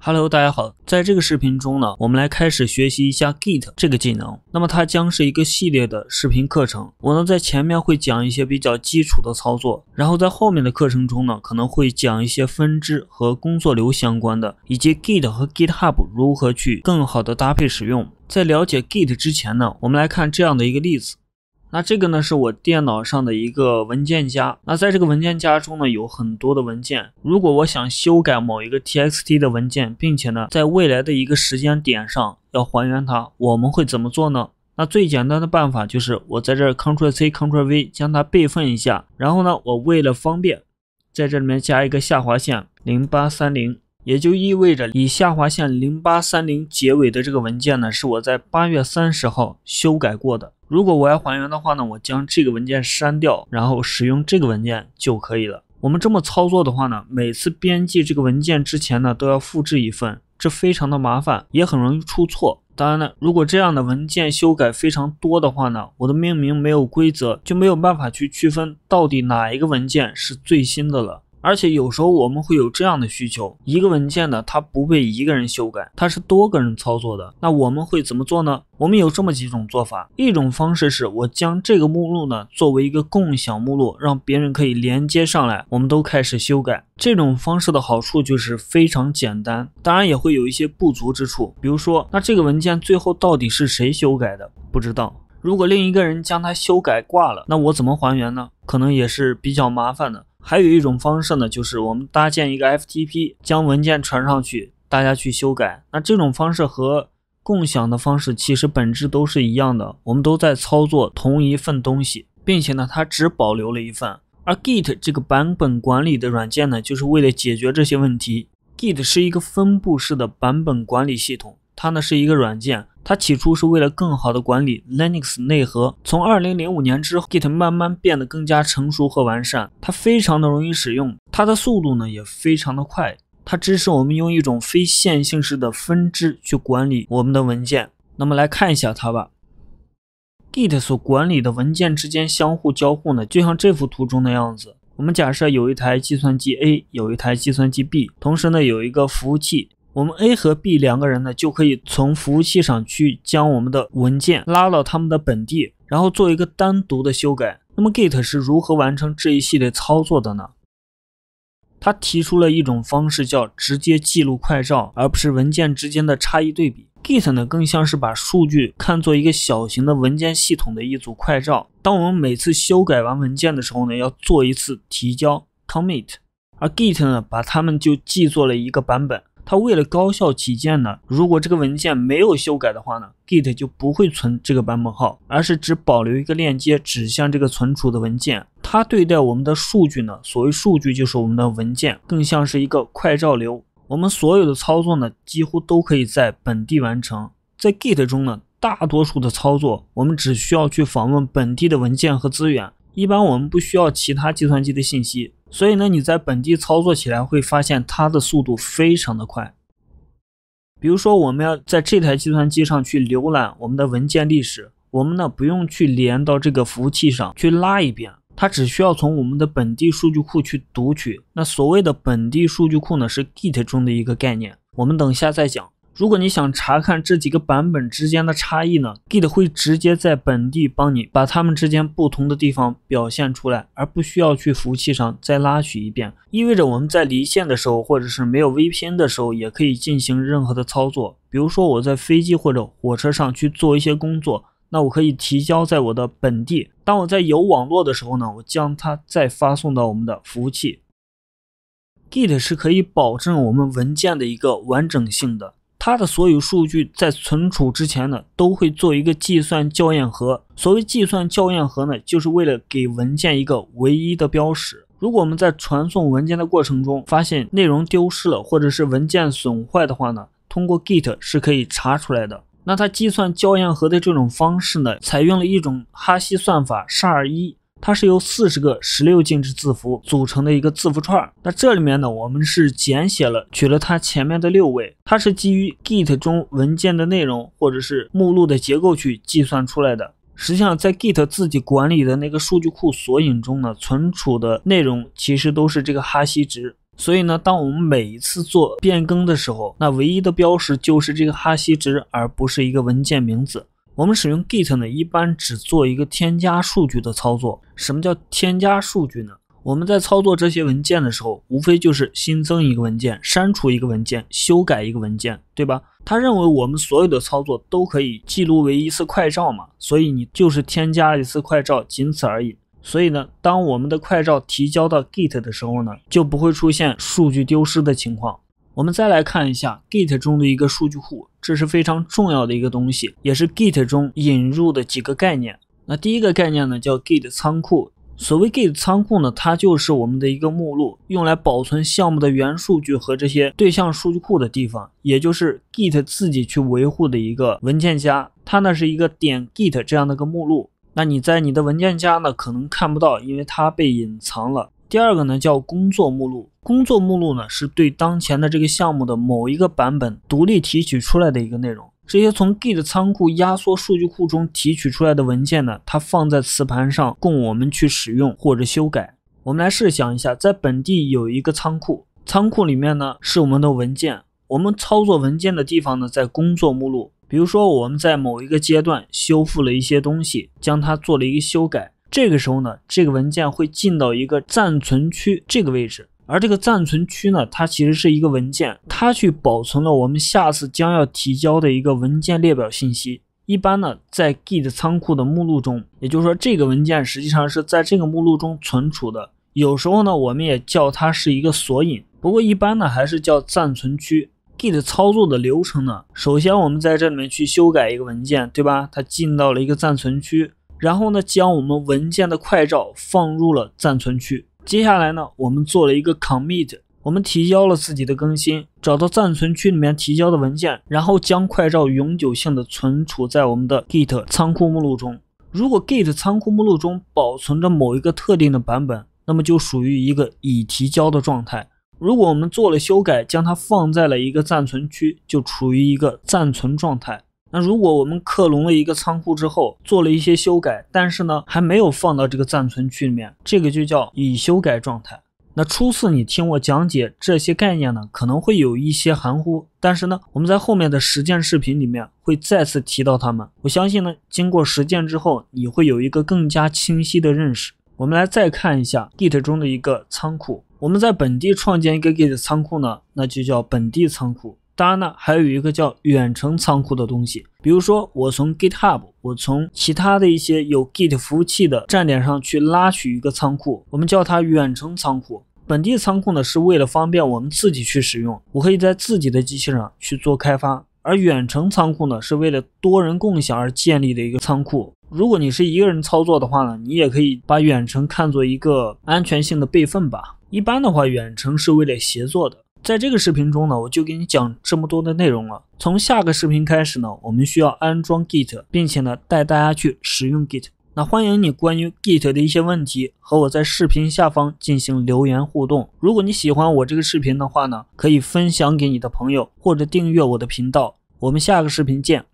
Hello，大家好，在这个视频中呢，我们来开始学习一下 Git 这个技能。那么它将是一个系列的视频课程，我呢在前面会讲一些比较基础的操作，然后在后面的课程中呢，可能会讲一些分支和工作流相关的，以及 Git 和 GitHub 如何去更好的搭配使用。在了解 Git 之前呢，我们来看这样的一个例子。那这个呢是我电脑上的一个文件夹，那在这个文件夹中呢有很多的文件。如果我想修改某一个 txt 的文件，并且呢在未来的一个时间点上要还原它，我们会怎么做呢？那最简单的办法就是我在这 Ctrl+C Ctrl+V 将它备份一下，然后呢我为了方便，在这里面加一个下划线零八三零，也就意味着以下划线零八三零结尾的这个文件呢是我在八月三十号修改过的。如果我要还原的话呢，我将这个文件删掉，然后使用这个文件就可以了。我们这么操作的话呢，每次编辑这个文件之前呢，都要复制一份，这非常的麻烦，也很容易出错。当然了，如果这样的文件修改非常多的话呢，我的命名没有规则，就没有办法去区分到底哪一个文件是最新的了。而且有时候我们会有这样的需求，一个文件呢，它不被一个人修改，它是多个人操作的。那我们会怎么做呢？我们有这么几种做法。一种方式是我将这个目录呢作为一个共享目录，让别人可以连接上来，我们都开始修改。这种方式的好处就是非常简单，当然也会有一些不足之处。比如说，那这个文件最后到底是谁修改的，不知道。如果另一个人将它修改挂了，那我怎么还原呢？可能也是比较麻烦的。还有一种方式呢，就是我们搭建一个 FTP，将文件传上去，大家去修改。那这种方式和共享的方式其实本质都是一样的，我们都在操作同一份东西，并且呢，它只保留了一份。而 Git 这个版本管理的软件呢，就是为了解决这些问题。Git 是一个分布式的版本管理系统，它呢是一个软件。它起初是为了更好的管理 Linux 内核。从2005年之后，Git 慢慢变得更加成熟和完善。它非常的容易使用，它的速度呢也非常的快。它支持我们用一种非线性式的分支去管理我们的文件。那么来看一下它吧。Git 所管理的文件之间相互交互呢，就像这幅图中的样子。我们假设有一台计算机 A，有一台计算机 B，同时呢有一个服务器。我们 A 和 B 两个人呢，就可以从服务器上去将我们的文件拉到他们的本地，然后做一个单独的修改。那么 Git 是如何完成这一系列操作的呢？他提出了一种方式，叫直接记录快照，而不是文件之间的差异对比。Git 呢，更像是把数据看作一个小型的文件系统的一组快照。当我们每次修改完文件的时候呢，要做一次提交 （commit），而 Git 呢，把它们就记作了一个版本。它为了高效起见呢，如果这个文件没有修改的话呢，Git 就不会存这个版本号，而是只保留一个链接指向这个存储的文件。它对待我们的数据呢，所谓数据就是我们的文件，更像是一个快照流。我们所有的操作呢，几乎都可以在本地完成。在 Git 中呢，大多数的操作我们只需要去访问本地的文件和资源，一般我们不需要其他计算机的信息。所以呢，你在本地操作起来会发现它的速度非常的快。比如说，我们要在这台计算机上去浏览我们的文件历史，我们呢不用去连到这个服务器上去拉一遍，它只需要从我们的本地数据库去读取。那所谓的本地数据库呢，是 Git 中的一个概念，我们等下再讲。如果你想查看这几个版本之间的差异呢？Git 会直接在本地帮你把它们之间不同的地方表现出来，而不需要去服务器上再拉取一遍。意味着我们在离线的时候，或者是没有 VPN 的时候，也可以进行任何的操作。比如说我在飞机或者火车上去做一些工作，那我可以提交在我的本地。当我在有网络的时候呢，我将它再发送到我们的服务器。Git 是可以保证我们文件的一个完整性的。它的所有数据在存储之前呢，都会做一个计算校验盒。所谓计算校验盒呢，就是为了给文件一个唯一的标识。如果我们在传送文件的过程中发现内容丢失了，或者是文件损坏的话呢，通过 Git 是可以查出来的。那它计算校验盒的这种方式呢，采用了一种哈希算法 SHA1。它是由四十个十六进制字符组成的一个字符串。那这里面呢，我们是简写了，取了它前面的六位。它是基于 Git 中文件的内容或者是目录的结构去计算出来的。实际上，在 Git 自己管理的那个数据库索引中呢，存储的内容其实都是这个哈希值。所以呢，当我们每一次做变更的时候，那唯一的标识就是这个哈希值，而不是一个文件名字。我们使用 Git 呢，一般只做一个添加数据的操作。什么叫添加数据呢？我们在操作这些文件的时候，无非就是新增一个文件、删除一个文件、修改一个文件，对吧？他认为我们所有的操作都可以记录为一次快照嘛，所以你就是添加一次快照，仅此而已。所以呢，当我们的快照提交到 Git 的时候呢，就不会出现数据丢失的情况。我们再来看一下 Git 中的一个数据库，这是非常重要的一个东西，也是 Git 中引入的几个概念。那第一个概念呢，叫 Git 仓库。所谓 Git 仓库呢，它就是我们的一个目录，用来保存项目的原数据和这些对象数据库的地方，也就是 Git 自己去维护的一个文件夹。它呢是一个点 Git 这样的一个目录。那你在你的文件夹呢，可能看不到，因为它被隐藏了。第二个呢叫工作目录，工作目录呢是对当前的这个项目的某一个版本独立提取出来的一个内容。这些从 Git 仓库压缩数据库中提取出来的文件呢，它放在磁盘上供我们去使用或者修改。我们来试想一下，在本地有一个仓库，仓库里面呢是我们的文件，我们操作文件的地方呢在工作目录。比如说我们在某一个阶段修复了一些东西，将它做了一个修改。这个时候呢，这个文件会进到一个暂存区这个位置，而这个暂存区呢，它其实是一个文件，它去保存了我们下次将要提交的一个文件列表信息。一般呢，在 Git 仓库的目录中，也就是说这个文件实际上是在这个目录中存储的。有时候呢，我们也叫它是一个索引，不过一般呢还是叫暂存区。Git 操作的流程呢，首先我们在这里面去修改一个文件，对吧？它进到了一个暂存区。然后呢，将我们文件的快照放入了暂存区。接下来呢，我们做了一个 commit，我们提交了自己的更新，找到暂存区里面提交的文件，然后将快照永久性的存储在我们的 git 仓库目录中。如果 git 仓库目录中保存着某一个特定的版本，那么就属于一个已提交的状态。如果我们做了修改，将它放在了一个暂存区，就处于一个暂存状态。那如果我们克隆了一个仓库之后，做了一些修改，但是呢还没有放到这个暂存区里面，这个就叫已修改状态。那初次你听我讲解这些概念呢，可能会有一些含糊，但是呢我们在后面的实践视频里面会再次提到它们。我相信呢，经过实践之后，你会有一个更加清晰的认识。我们来再看一下 Git 中的一个仓库。我们在本地创建一个 Git 仓库呢，那就叫本地仓库。当然呢，还有一个叫远程仓库的东西。比如说，我从 GitHub，我从其他的一些有 Git 服务器的站点上去拉取一个仓库，我们叫它远程仓库。本地仓库呢，是为了方便我们自己去使用，我可以在自己的机器上去做开发。而远程仓库呢，是为了多人共享而建立的一个仓库。如果你是一个人操作的话呢，你也可以把远程看作一个安全性的备份吧。一般的话，远程是为了协作的。在这个视频中呢，我就给你讲这么多的内容了。从下个视频开始呢，我们需要安装 Git，并且呢带大家去使用 Git。那欢迎你关于 Git 的一些问题和我在视频下方进行留言互动。如果你喜欢我这个视频的话呢，可以分享给你的朋友或者订阅我的频道。我们下个视频见。